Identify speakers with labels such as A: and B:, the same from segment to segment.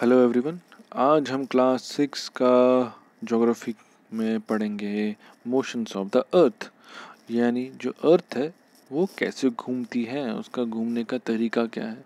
A: Hello everyone आज हम class six का जोग्राफिक में पढ़ेंगे मोशंस ऑफ द अर्थ यानी जो अर्थ है वो कैसे घूमती है उसका घूमने का तरीका क्या है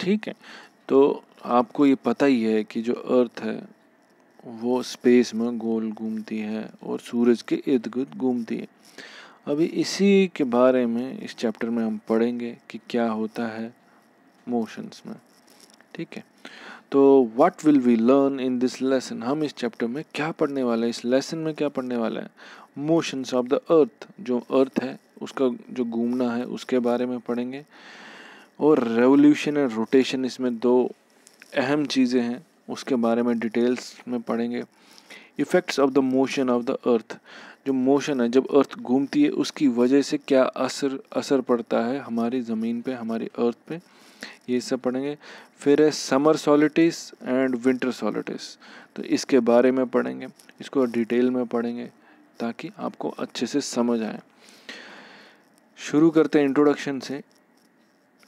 A: ठीक है तो आपको ये पता ही है कि जो अर्थ है वो स्पेस में गोल घूमती है और सूरज के इर्द गिर्द घूमती है अभी इसी के बारे में इस चैप्टर में हम पढ़ेंगे कि क्या होता है मोशंस में ठीक है तो what will we learn in this lesson हम इस चैप्टर में क्या पढ़ने वाले हैं इस लेसन में क्या पढ़ने वाले हैं मोशंस ऑफ द अर्थ जो अर्थ है उसका जो घूमना है उसके बारे में पढ़ेंगे और रेवोल्यूशन एंड रोटेशन इसमें दो अहम चीज़ें हैं उसके बारे में डिटेल्स में पढ़ेंगे effects of the motion of the earth जो मोशन है जब अर्थ घूमती है उसकी वजह से क्या असर असर पड़ता है हमारी ज़मीन पे हमारी अर्थ पे ये सब पढ़ेंगे फिर है summer solstice and winter solstice तो इसके बारे में पढ़ेंगे इसको डिटेल में पढ़ेंगे ताकि आपको अच्छे से समझ आए शुरू करते हैं इंट्रोडक्शन से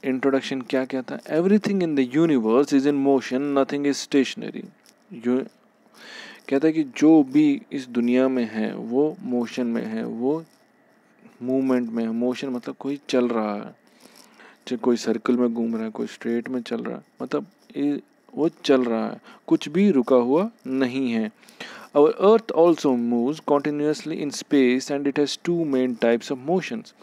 A: इंट्रोडक्शन क्या क्या था everything in the universe is in motion nothing is stationary कहता है कि जो भी इस दुनिया में है वो मोशन में है वो मूवमेंट में है मोशन मतलब कोई चल रहा है चाहे कोई सर्कल में घूम रहा है कोई स्ट्रेट में चल रहा है मतलब ये वो चल रहा है कुछ भी रुका हुआ नहीं है और earth also move continuously in space and it has two main types of motions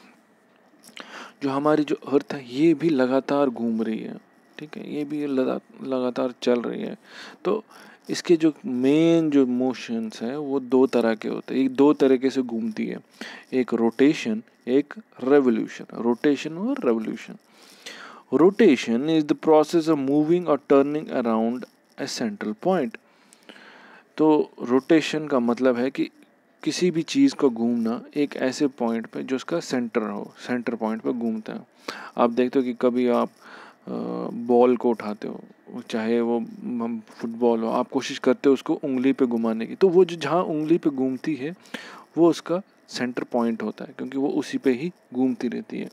A: जो हमारी जो अर्थ है ये भी लगातार घूम रही है ठीक है ये भी लगा लगातार चल रही है तो इसके जो मेन जो मोशंस हैं वो दो तरह के होते हैं एक दो तरीके से घूमती है एक रोटेशन एक रेवोल्यूशन रोटेशन और revolution Rotation is the process of moving or turning around a central point. तो rotation का मतलब है कि किसी भी चीज़ को घूमना एक ऐसे पॉइंट पे जो उसका सेंटर हो सेंटर पॉइंट पे घूमता है आप देखते हो कि कभी आप बॉल को उठाते हो चाहे वो फुटबॉल हो आप कोशिश करते हो उसको उंगली पे घुमाने की तो वो जो जहाँ उंगली पे घूमती है वो उसका सेंटर पॉइंट होता है क्योंकि वो उसी पे ही घूमती रहती है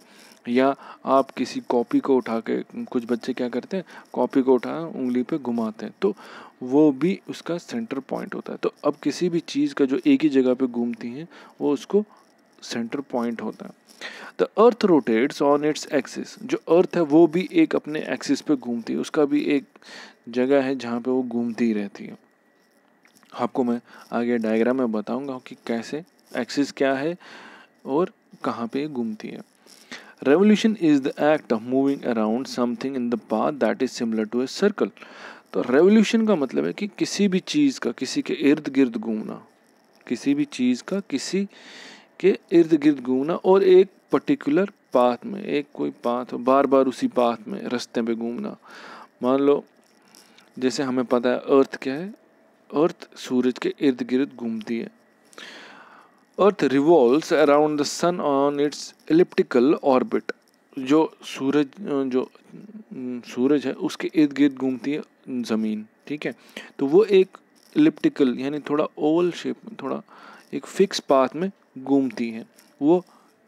A: या आप किसी कॉपी को उठा के कुछ बच्चे क्या करते हैं कॉपी को उठा उंगली पे घुमाते हैं तो वो भी उसका सेंटर पॉइंट होता है तो अब किसी भी चीज़ का जो एक ही जगह पे घूमती हैं वो उसको सेंटर पॉइंट होता है the earth rotates on its axis जो अर्थ है वो भी एक अपने एक्सिस पे घूमती है उसका भी एक जगह है जहाँ पे वो घूमती ही रहती है आपको मैं आगे डायग्राम में बताऊंगा कि कैसे एक्सिस क्या है और कहाँ पे घूमती है revolution is the act of moving around something in the path that is similar to a circle तो रेवोल्यूशन का मतलब है कि किसी भी चीज़ का किसी के इर्द गिर्द घूमना किसी भी चीज़ का किसी के इर्द गिर्द घूमना और एक पर्टिकुलर पाथ में एक कोई पाथ बार बार उसी पाथ में रस्ते पे घूमना मान लो जैसे हमें पता है अर्थ क्या है अर्थ सूरज के इर्द गिर्द घूमती है earth revolves around the sun on its elliptical orbit जो सूरज जो हम्म, सूरज है उसके इर्द गिर्द घूमती है ज़मीन ठीक है तो वो एक इलिप्टिकल यानी थोड़ा ओवल शेप में थोड़ा एक फिक्स पाथ में घूमती है वो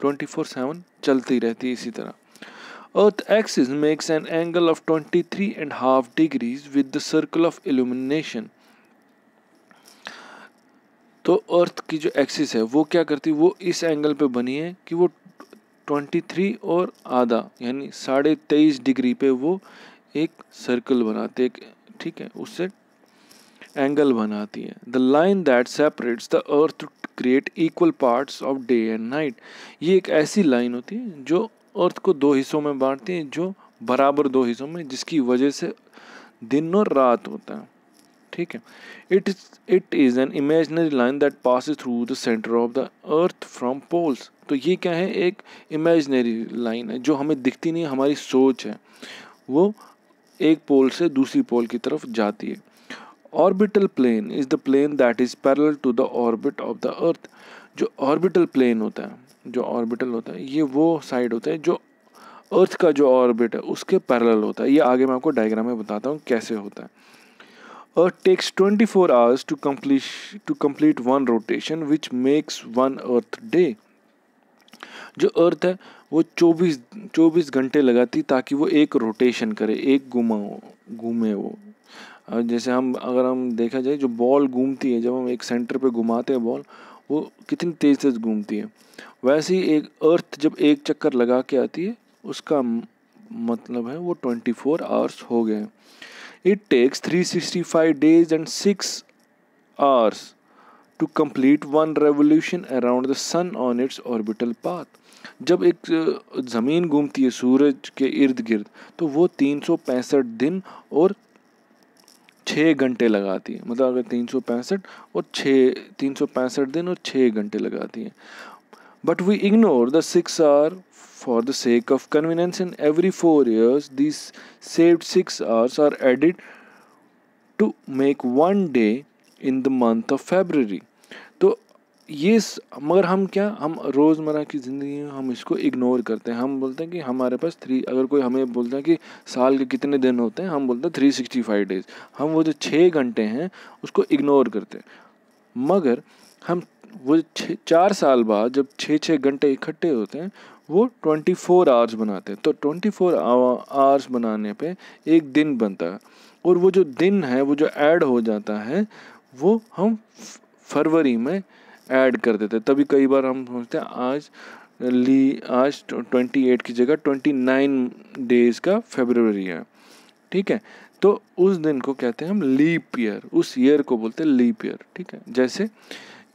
A: ट्वेंटी फोर सेवन चलती रहती है इसी तरह earth axis makes an angle of twenty three and half degrees with the circle of illumination तो अर्थ की जो एक्सिस है वो क्या करती है वो इस एंगल पे बनी है कि वो 23 और आधा यानी साढ़े तेईस डिग्री पे वो एक सर्कल बनाते एक ठीक है उससे एंगल बनाती है the line that separates the earth create equal parts of day and night ये एक ऐसी लाइन होती है जो अर्थ को दो हिस्सों में बांटती है जो बराबर दो हिस्सों में जिसकी वजह से दिन और रात होता है ठीक है it is it is an imaginary line that pass through the centre of the earth from poles तो ये क्या है एक इमेजनरी लाइन है जो हमें दिखती नहीं हमारी सोच है वो एक पोल से दूसरी पोल की तरफ जाती है orbital plane is the plane that is parallel to the orbit of the earth जो ऑर्बिटल प्लेन होता है जो ऑर्बिटल होता है ये वो साइड होता है जो अर्थ का जो ऑर्बिट है उसके पैरल होता है ये आगे मैं आपको डायग्राम में बताता हूँ कैसे होता है Earth takes 24 hours to complete to complete one rotation which makes one Earth day जो अर्थ है वो 24 24 घंटे लगाती ताकि वो एक रोटेशन करे एक घुमा घूमे वो जैसे हम अगर हम देखा जाए जो बॉल घूमती है जब हम एक सेंटर पे घुमाते हैं बॉल वो कितनी तेज़ तेज़ घूमती है वैसे ही एक अर्थ जब एक चक्कर लगा के आती है उसका मतलब है वो ट्वेंटी फोर आवर्स हो गए It takes 365 days and 6 hours to complete one revolution around the sun on its orbital path. जब एक ज़मीन घूमती है सूरज के इर्द गिर्द तो वो पैंसठ दिन और छः घंटे लगाती है मतलब अगर तीन सौ पैंसठ और छः तीन सौ पैंसठ दिन और छः घंटे लगाती है but we ignore the six hours For the sake of convenience, in every four years, these saved six hours are added to make one day in the month of February. तो ये मगर हम क्या हम रोज़मर्रा की ज़िंदगी में हम इसको इग्नोर करते हैं हम बोलते हैं कि हमारे पास थ्री अगर कोई हमें बोलता है कि साल के कितने दिन होते हैं हम बोलते हैं थ्री सिक्सटी फाइव डेज़ हम वो जो छः घंटे हैं उसको इग्नोर करते हैं मगर हम वो छः चार साल बाद जब छः छः घंटे इकट्ठे होते हैं वो 24 फोर आवर्स बनाते हैं तो 24 फोर आवर्स बनाने पे एक दिन बनता है और वो जो दिन है वो जो ऐड हो जाता है वो हम फरवरी में ऐड कर देते हैं तभी कई बार हम सोचते हैं आज ली आज ट्वेंटी एट की जगह ट्वेंटी नाइन डेज का फेबरवरी है ठीक है तो उस दिन को कहते हैं हम लीप ईयर उस ईयर को बोलते हैं लीप ईयर ठीक है जैसे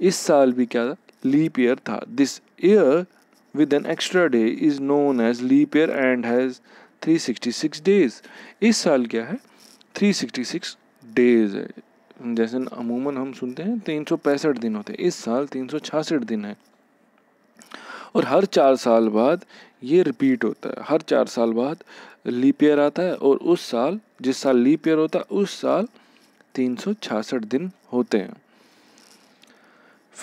A: इस साल भी क्या था लीप ईयर था this year with an extra day is known as leap year and has 366 days इस साल क्या है 366 days है जैसे अमूमन हम सुनते हैं तीन सौ पैंसठ दिन होते हैं इस साल तीन सौ दिन है और हर चार साल बाद ये रिपीट होता है हर चार साल बाद लीप ईयर आता है और उस साल जिस साल लीप ईयर होता है उस साल तीन सौ दिन होते हैं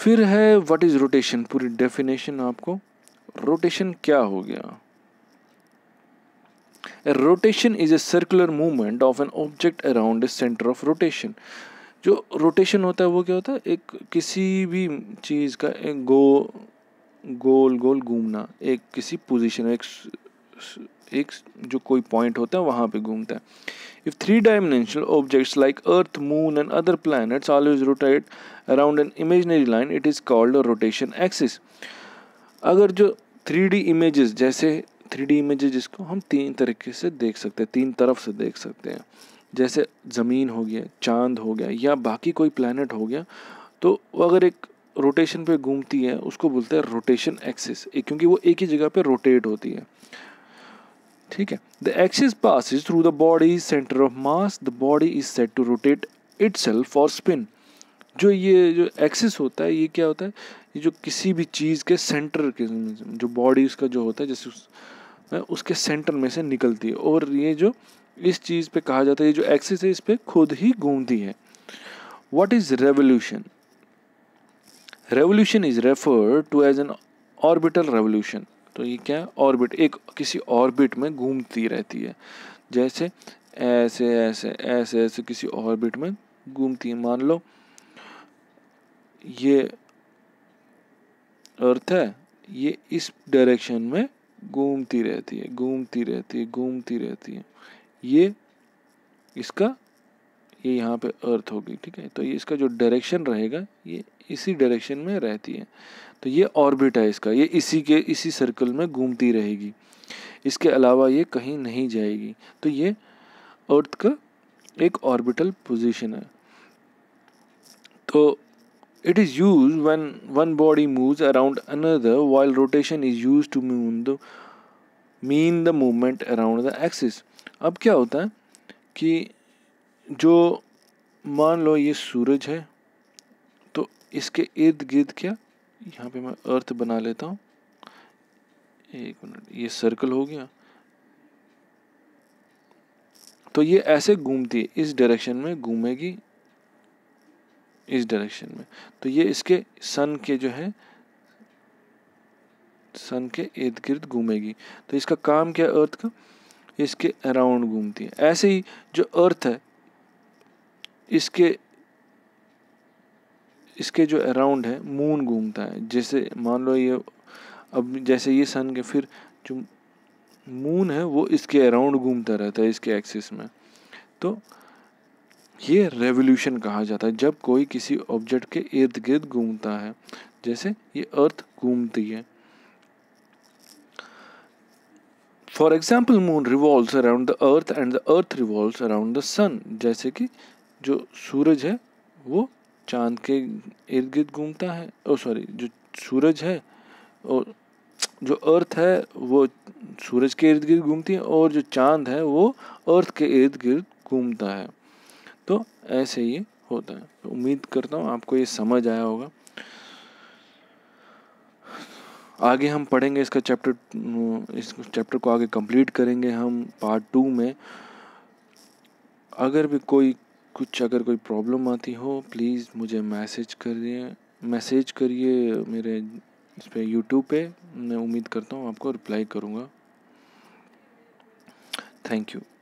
A: फिर है व्हाट इज़ रोटेशन पूरी डेफिनेशन आपको रोटेशन क्या हो गया a rotation is a circular movement of an object around a center of जो रोटेशन होता है वो क्या होता है एक किसी भी चीज़ का एक गो गोल गोल घूमना एक किसी पोजीशन एक एक जो कोई पॉइंट होता है वहाँ पे घूमता है if three dimensional objects like earth moon and other planets always rotate around an imaginary line it is called rotation axis अगर जो थ्री डी इमेजेस जैसे थ्री डी इमेजेस जिसको हम तीन तरीके से देख सकते हैं तीन तरफ से देख सकते हैं जैसे ज़मीन हो गया चांद हो गया या बाकी कोई प्लानट हो गया तो वो अगर एक रोटेशन पे घूमती है उसको बोलते हैं रोटेशन एक्सिस क्योंकि वो एक ही जगह पे रोटेट होती है ठीक है the axis pass is through the body centre of mass the body is set to rotate its for spin जो ये जो एक्सिस होता है ये क्या होता है कि जो किसी भी चीज़ के सेंटर के जो बॉडी उसका जो होता है जैसे उस, उसके सेंटर में से निकलती है और ये जो इस चीज़ पे कहा जाता है ये जो एक्सिस है इस पर खुद ही घूमती है what is revolution revolution is refer to as an orbital revolution तो ये क्या है ऑर्बिट एक किसी ऑर्बिट में घूमती रहती है जैसे ऐसे ऐसे ऐसे ऐसे किसी ऑर्बिट में घूमती है मान लो ये अर्थ है ये इस डायरेक्शन में घूमती रहती है घूमती रहती है घूमती रहती है ये इसका ये यहाँ पे अर्थ होगी ठीक है तो ये इसका जो डायरेक्शन रहेगा ये इसी डायरेक्शन में रहती है तो ये ऑर्बिट है इसका ये इसी के इसी सर्कल में घूमती रहेगी इसके अलावा ये कहीं नहीं जाएगी तो ये अर्थ का एक ऑर्बिटल पोजीशन है तो It is used when one body moves around another while rotation is used to mean the, mean the movement around the axis. अब क्या होता है कि जो मान लो ये सूरज है तो इसके इर्द गिर्द क्या यहाँ पे मैं अर्थ बना लेता हूँ एक मिनट ये सर्कल हो गया तो ये ऐसे घूमती है इस डायरेक्शन में घूमेगी इस डायरेक्शन में तो ये इसके सन के जो है सन के इर्द गिर्द घूमेगी तो इसका काम क्या अर्थ का इसके अराउंड घूमती है ऐसे ही जो अर्थ है इसके इसके जो अराउंड है मून घूमता है जैसे मान लो ये अब जैसे ये सन के फिर जो मून है वो इसके अराउंड घूमता रहता है इसके एक्सिस में तो ये रेवोल्यूशन कहा जाता है जब कोई किसी ऑब्जेक्ट के इर्द गिर्द घूमता है जैसे ये अर्थ घूमती है for example moon revolve around the earth and the earth revolve around the sun जैसे कि जो सूरज है वो चांद के इर्द गिर्द घूमता है ओ सॉरी जो सूरज है और जो अर्थ है वो सूरज के इर्द गिर्द घूमती है और जो चांद है वो अर्थ के इर्द गिर्द घूमता है तो ऐसे ये होता है तो उम्मीद करता हूँ आपको ये समझ आया होगा आगे हम पढ़ेंगे इसका चैप्टर इस चैप्टर को आगे कंप्लीट करेंगे हम पार्ट टू में अगर भी कोई कुछ अगर कोई प्रॉब्लम आती हो प्लीज़ मुझे मैसेज करिए मैसेज करिए मेरे इस पर यूट्यूब पे मैं उम्मीद करता हूँ आपको रिप्लाई करूँगा थैंक यू